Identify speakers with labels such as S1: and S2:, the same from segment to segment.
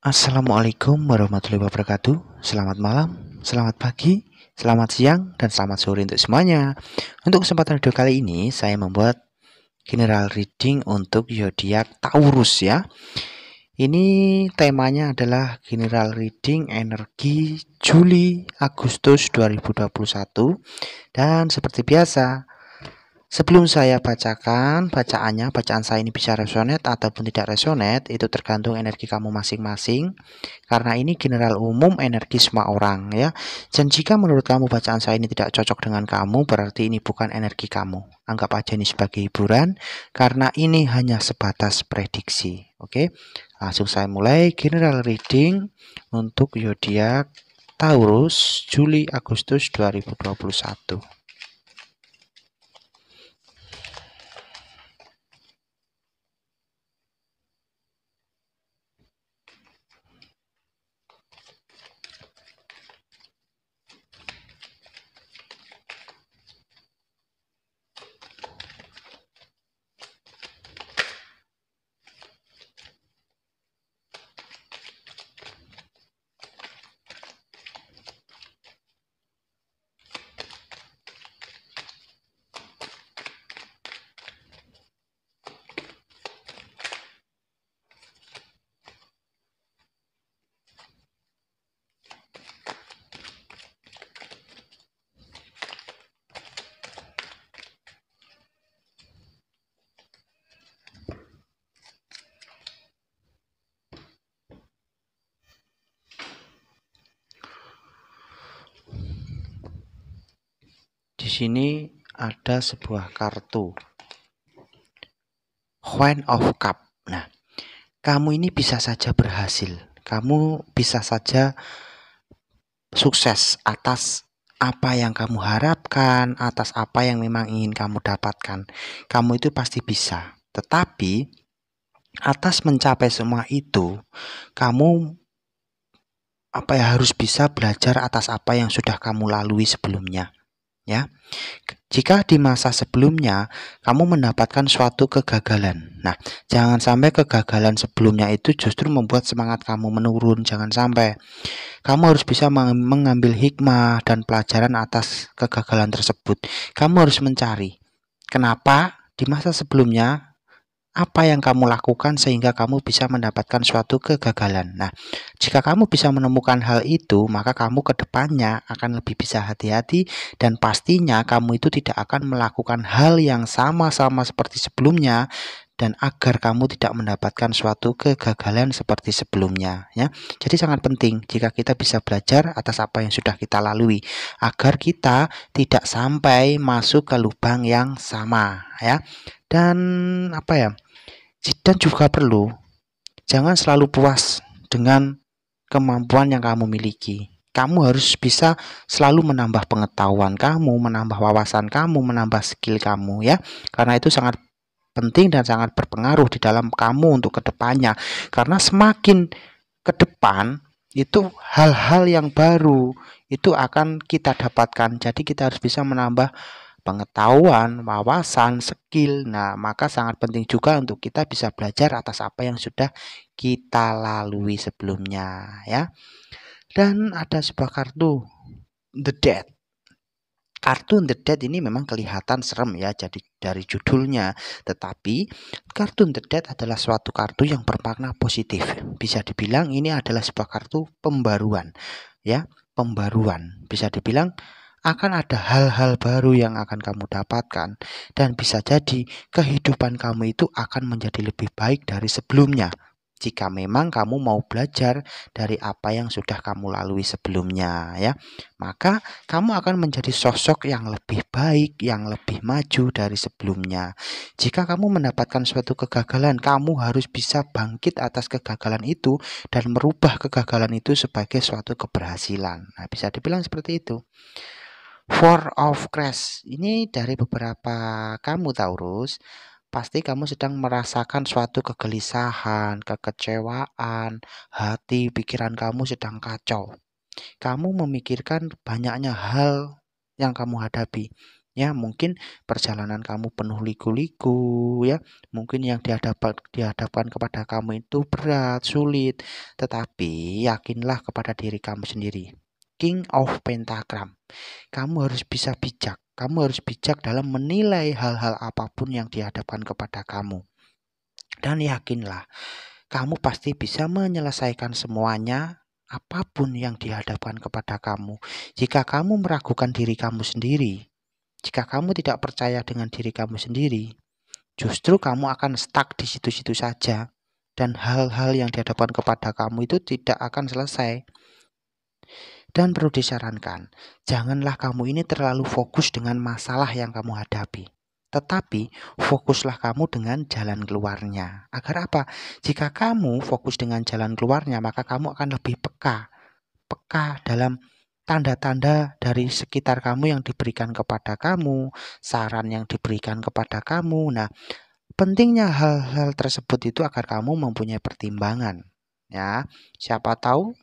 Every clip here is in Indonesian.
S1: Assalamualaikum warahmatullahi wabarakatuh. Selamat malam, selamat pagi, selamat siang, dan selamat sore untuk semuanya. Untuk kesempatan video kali ini, saya membuat general reading untuk zodiak Taurus ya. Ini temanya adalah general reading energi Juli Agustus 2021 dan seperti biasa Sebelum saya bacakan bacaannya, bacaan saya ini bisa resonate ataupun tidak resonate, itu tergantung energi kamu masing-masing. Karena ini general umum energi semua orang ya. Dan jika menurut kamu bacaan saya ini tidak cocok dengan kamu, berarti ini bukan energi kamu. Anggap aja ini sebagai hiburan, karena ini hanya sebatas prediksi. Oke, langsung saya mulai general reading untuk zodiak Taurus Juli Agustus 2021. di sini ada sebuah kartu. Queen of Cup. Nah, kamu ini bisa saja berhasil. Kamu bisa saja sukses atas apa yang kamu harapkan, atas apa yang memang ingin kamu dapatkan. Kamu itu pasti bisa. Tetapi atas mencapai semua itu, kamu apa ya harus bisa belajar atas apa yang sudah kamu lalui sebelumnya ya. Jika di masa sebelumnya kamu mendapatkan suatu kegagalan. Nah, jangan sampai kegagalan sebelumnya itu justru membuat semangat kamu menurun, jangan sampai. Kamu harus bisa mengambil hikmah dan pelajaran atas kegagalan tersebut. Kamu harus mencari kenapa di masa sebelumnya apa yang kamu lakukan sehingga kamu bisa mendapatkan suatu kegagalan. Nah, jika kamu bisa menemukan hal itu, maka kamu ke depannya akan lebih bisa hati-hati dan pastinya kamu itu tidak akan melakukan hal yang sama-sama seperti sebelumnya dan agar kamu tidak mendapatkan suatu kegagalan seperti sebelumnya ya. Jadi sangat penting jika kita bisa belajar atas apa yang sudah kita lalui agar kita tidak sampai masuk ke lubang yang sama ya. Dan apa ya? Dan juga perlu jangan selalu puas dengan kemampuan yang kamu miliki. Kamu harus bisa selalu menambah pengetahuan kamu, menambah wawasan kamu, menambah skill kamu ya. Karena itu sangat penting dan sangat berpengaruh di dalam kamu untuk kedepannya. Karena semakin ke depan itu hal-hal yang baru itu akan kita dapatkan. Jadi kita harus bisa menambah pengetahuan, wawasan, skill. Nah, maka sangat penting juga untuk kita bisa belajar atas apa yang sudah kita lalui sebelumnya, ya. Dan ada sebuah kartu The Dead. Kartu The Dead ini memang kelihatan serem ya jadi dari judulnya. Tetapi kartu The Dead adalah suatu kartu yang bermakna positif. Bisa dibilang ini adalah sebuah kartu pembaruan ya, pembaruan. Bisa dibilang akan ada hal-hal baru yang akan kamu dapatkan, dan bisa jadi kehidupan kamu itu akan menjadi lebih baik dari sebelumnya. Jika memang kamu mau belajar dari apa yang sudah kamu lalui sebelumnya, ya, maka kamu akan menjadi sosok yang lebih baik, yang lebih maju dari sebelumnya. Jika kamu mendapatkan suatu kegagalan, kamu harus bisa bangkit atas kegagalan itu dan merubah kegagalan itu sebagai suatu keberhasilan. Nah, bisa dibilang seperti itu. Four of Crest. Ini dari beberapa kamu Taurus, pasti kamu sedang merasakan suatu kegelisahan, kekecewaan, hati, pikiran kamu sedang kacau. Kamu memikirkan banyaknya hal yang kamu hadapi. Ya, mungkin perjalanan kamu penuh liku-liku ya. Mungkin yang dihadapkan dihadapkan kepada kamu itu berat, sulit, tetapi yakinlah kepada diri kamu sendiri king of pentagram. Kamu harus bisa bijak. Kamu harus bijak dalam menilai hal-hal apapun yang dihadapkan kepada kamu. Dan yakinlah, kamu pasti bisa menyelesaikan semuanya apapun yang dihadapkan kepada kamu. Jika kamu meragukan diri kamu sendiri, jika kamu tidak percaya dengan diri kamu sendiri, justru kamu akan stuck di situ-situ saja dan hal-hal yang dihadapkan kepada kamu itu tidak akan selesai. Dan perlu disarankan, janganlah kamu ini terlalu fokus dengan masalah yang kamu hadapi. Tetapi fokuslah kamu dengan jalan keluarnya. Agar apa? Jika kamu fokus dengan jalan keluarnya, maka kamu akan lebih peka. Peka dalam tanda-tanda dari sekitar kamu yang diberikan kepada kamu, saran yang diberikan kepada kamu. Nah, pentingnya hal-hal tersebut itu agar kamu mempunyai pertimbangan. Ya, siapa tahu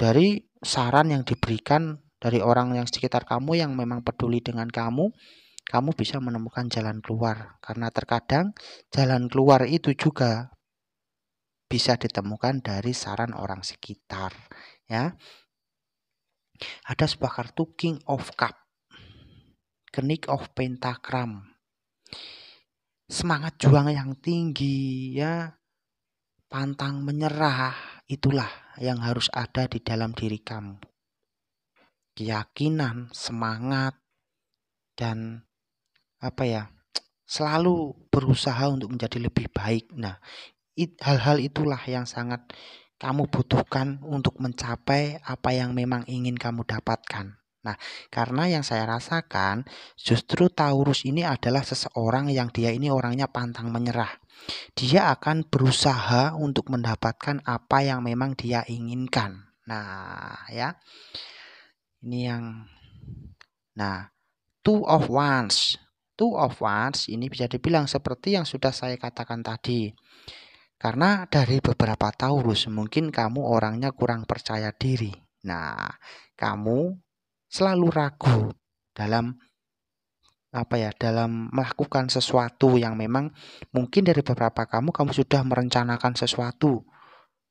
S1: dari saran yang diberikan dari orang yang sekitar kamu yang memang peduli dengan kamu, kamu bisa menemukan jalan keluar. Karena terkadang jalan keluar itu juga bisa ditemukan dari saran orang sekitar, ya. Ada sebuah kartu King of Cup, Kenik of Pentagram. Semangat juang yang tinggi ya, pantang menyerah, itulah yang harus ada di dalam diri kamu. Keyakinan, semangat, dan apa ya, selalu berusaha untuk menjadi lebih baik. Nah, hal-hal it, itulah yang sangat kamu butuhkan untuk mencapai apa yang memang ingin kamu dapatkan. Nah, karena yang saya rasakan justru Taurus ini adalah seseorang yang dia ini orangnya pantang menyerah. Dia akan berusaha untuk mendapatkan apa yang memang dia inginkan. Nah, ya. Ini yang Nah, two of wands. Two of wands ini bisa dibilang seperti yang sudah saya katakan tadi. Karena dari beberapa Taurus mungkin kamu orangnya kurang percaya diri. Nah, kamu selalu ragu dalam apa ya dalam melakukan sesuatu yang memang mungkin dari beberapa kamu kamu sudah merencanakan sesuatu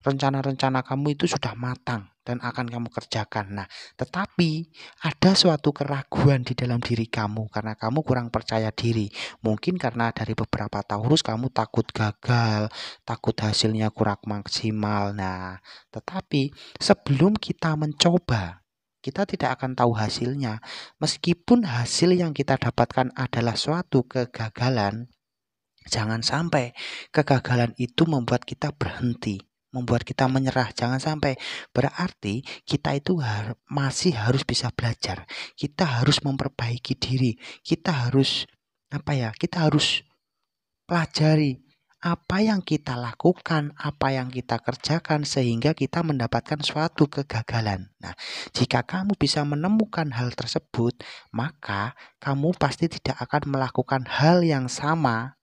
S1: rencana-rencana kamu itu sudah matang dan akan kamu kerjakan nah tetapi ada suatu keraguan di dalam diri kamu karena kamu kurang percaya diri mungkin karena dari beberapa taurus kamu takut gagal takut hasilnya kurang maksimal nah tetapi sebelum kita mencoba kita tidak akan tahu hasilnya. Meskipun hasil yang kita dapatkan adalah suatu kegagalan, jangan sampai kegagalan itu membuat kita berhenti, membuat kita menyerah. Jangan sampai berarti kita itu har masih harus bisa belajar. Kita harus memperbaiki diri. Kita harus apa ya? Kita harus pelajari apa yang kita lakukan, apa yang kita kerjakan sehingga kita mendapatkan suatu kegagalan. Nah, jika kamu bisa menemukan hal tersebut, maka kamu pasti tidak akan melakukan hal yang sama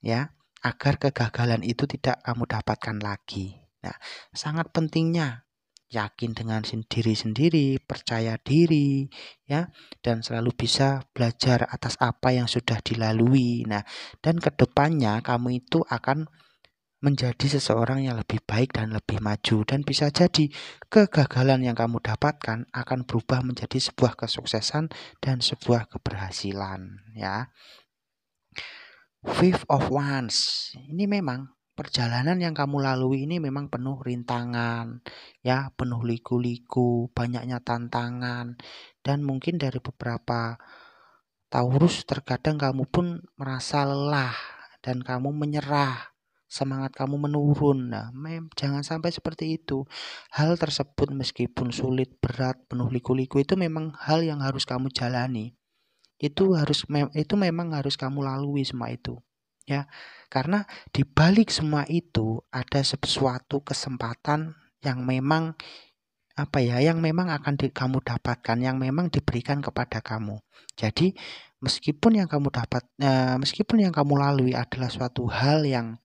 S1: ya, agar kegagalan itu tidak kamu dapatkan lagi. Nah, sangat pentingnya yakin dengan sendiri sendiri, percaya diri, ya, dan selalu bisa belajar atas apa yang sudah dilalui. Nah, dan kedepannya kamu itu akan menjadi seseorang yang lebih baik dan lebih maju dan bisa jadi kegagalan yang kamu dapatkan akan berubah menjadi sebuah kesuksesan dan sebuah keberhasilan ya. Fifth of Wands ini memang perjalanan yang kamu lalui ini memang penuh rintangan, ya, penuh liku-liku, banyaknya tantangan, dan mungkin dari beberapa Taurus terkadang kamu pun merasa lelah dan kamu menyerah, semangat kamu menurun. Nah, mem, jangan sampai seperti itu. Hal tersebut meskipun sulit, berat, penuh liku-liku itu memang hal yang harus kamu jalani. Itu harus itu memang harus kamu lalui semua itu ya karena di balik semua itu ada sesuatu kesempatan yang memang apa ya yang memang akan di, kamu dapatkan yang memang diberikan kepada kamu jadi meskipun yang kamu dapat eh, meskipun yang kamu lalui adalah suatu hal yang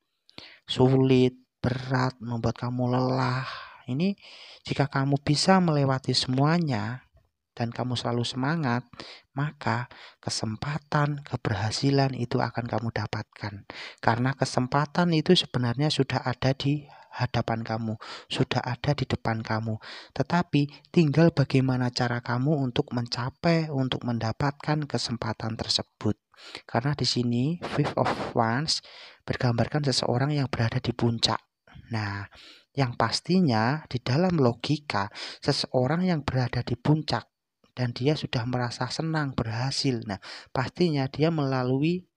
S1: sulit berat membuat kamu lelah ini jika kamu bisa melewati semuanya dan kamu selalu semangat, maka kesempatan keberhasilan itu akan kamu dapatkan. Karena kesempatan itu sebenarnya sudah ada di hadapan kamu, sudah ada di depan kamu. Tetapi tinggal bagaimana cara kamu untuk mencapai, untuk mendapatkan kesempatan tersebut. Karena di sini Fifth of Wands bergambarkan seseorang yang berada di puncak. Nah, yang pastinya di dalam logika seseorang yang berada di puncak dan dia sudah merasa senang berhasil. Nah, pastinya dia melalui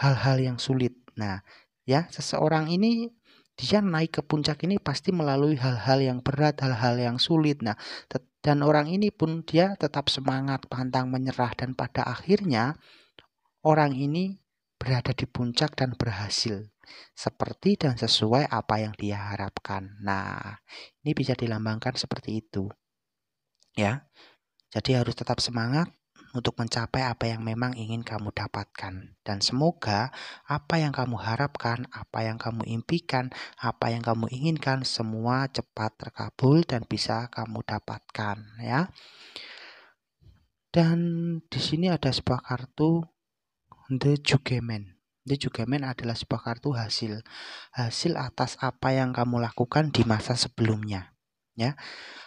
S1: hal-hal yang sulit. Nah, ya, seseorang ini dia naik ke puncak ini pasti melalui hal-hal yang berat, hal-hal yang sulit. Nah, dan orang ini pun dia tetap semangat, pantang menyerah dan pada akhirnya orang ini berada di puncak dan berhasil seperti dan sesuai apa yang dia harapkan. Nah, ini bisa dilambangkan seperti itu. Ya. Jadi harus tetap semangat untuk mencapai apa yang memang ingin kamu dapatkan. Dan semoga apa yang kamu harapkan, apa yang kamu impikan, apa yang kamu inginkan semua cepat terkabul dan bisa kamu dapatkan ya. Dan di sini ada sebuah kartu The Jugemen. The Jugemen adalah sebuah kartu hasil. Hasil atas apa yang kamu lakukan di masa sebelumnya ya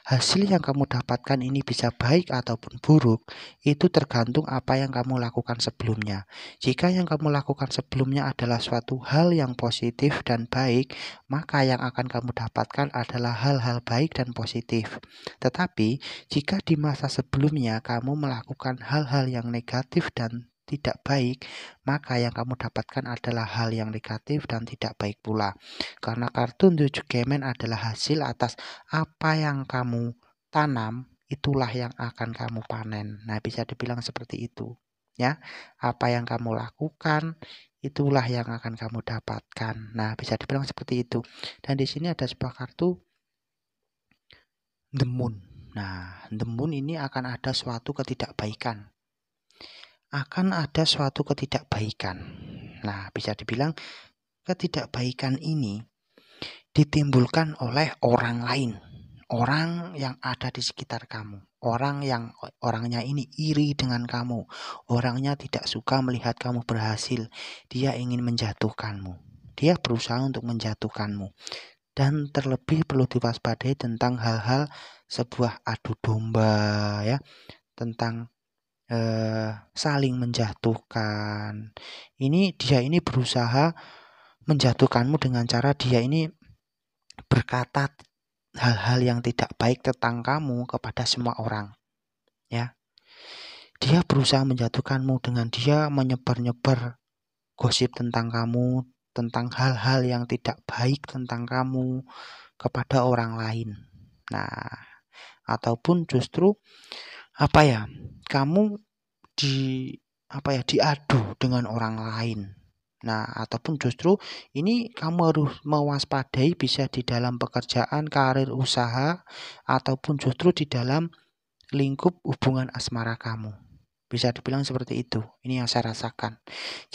S1: hasil yang kamu dapatkan ini bisa baik ataupun buruk, itu tergantung apa yang kamu lakukan sebelumnya. Jika yang kamu lakukan sebelumnya adalah suatu hal yang positif dan baik, maka yang akan kamu dapatkan adalah hal-hal baik dan positif. Tetapi, jika di masa sebelumnya kamu melakukan hal-hal yang negatif dan tidak baik, maka yang kamu dapatkan adalah hal yang negatif dan tidak baik pula. Karena kartun tujuh gemen adalah hasil atas apa yang kamu tanam, itulah yang akan kamu panen. Nah, bisa dibilang seperti itu. Ya, apa yang kamu lakukan itulah yang akan kamu dapatkan. Nah, bisa dibilang seperti itu. Dan di sini ada sebuah kartu The Moon. Nah, The Moon ini akan ada suatu ketidakbaikan akan ada suatu ketidakbaikan. Nah, bisa dibilang ketidakbaikan ini ditimbulkan oleh orang lain, orang yang ada di sekitar kamu, orang yang orangnya ini iri dengan kamu, orangnya tidak suka melihat kamu berhasil, dia ingin menjatuhkanmu, dia berusaha untuk menjatuhkanmu. Dan terlebih perlu diwaspadai tentang hal-hal sebuah adu domba ya, tentang Eh, saling menjatuhkan. Ini dia ini berusaha menjatuhkanmu dengan cara dia ini berkata hal-hal yang tidak baik tentang kamu kepada semua orang. Ya. Dia berusaha menjatuhkanmu dengan dia menyebar-nyebar gosip tentang kamu, tentang hal-hal yang tidak baik tentang kamu kepada orang lain. Nah, ataupun justru apa ya kamu di apa ya diadu dengan orang lain Nah, ataupun justru ini kamu harus mewaspadai bisa di dalam pekerjaan, karir, usaha, ataupun justru di dalam lingkup hubungan asmara kamu. Bisa dibilang seperti itu. Ini yang saya rasakan.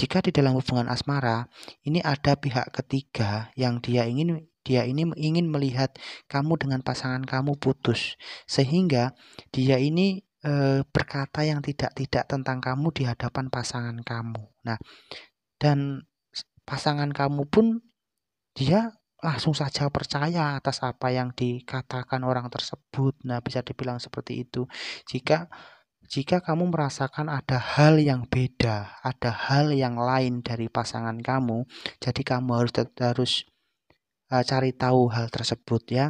S1: Jika di dalam hubungan asmara, ini ada pihak ketiga yang dia ingin dia ini ingin melihat kamu dengan pasangan kamu putus sehingga dia ini eh, berkata yang tidak-tidak tentang kamu di hadapan pasangan kamu. Nah, dan pasangan kamu pun dia langsung saja percaya atas apa yang dikatakan orang tersebut. Nah, bisa dibilang seperti itu. Jika jika kamu merasakan ada hal yang beda, ada hal yang lain dari pasangan kamu, jadi kamu harus harus uh, cari tahu hal tersebut ya.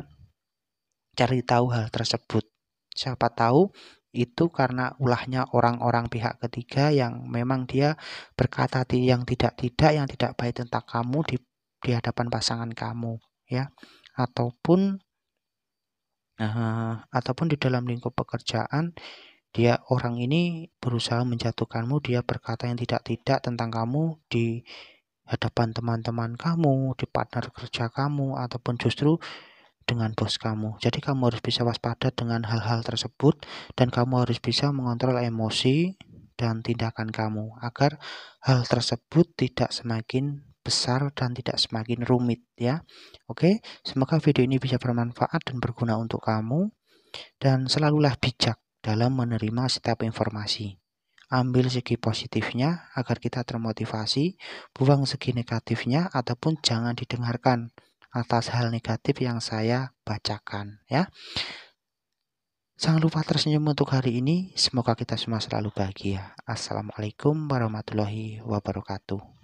S1: Cari tahu hal tersebut. Siapa tahu itu karena ulahnya orang-orang pihak ketiga yang memang dia berkata yang tidak-tidak yang tidak baik tentang kamu di di hadapan pasangan kamu ya ataupun uh, ataupun di dalam lingkup pekerjaan dia orang ini berusaha menjatuhkanmu dia berkata yang tidak-tidak tentang kamu di hadapan teman-teman kamu di partner kerja kamu ataupun justru dengan bos kamu. Jadi kamu harus bisa waspada dengan hal-hal tersebut dan kamu harus bisa mengontrol emosi dan tindakan kamu agar hal tersebut tidak semakin besar dan tidak semakin rumit ya. Oke, semoga video ini bisa bermanfaat dan berguna untuk kamu dan selalulah bijak dalam menerima setiap informasi. Ambil segi positifnya agar kita termotivasi, buang segi negatifnya ataupun jangan didengarkan atas hal negatif yang saya bacakan ya. Jangan lupa tersenyum untuk hari ini. Semoga kita semua selalu bahagia. Assalamualaikum warahmatullahi wabarakatuh.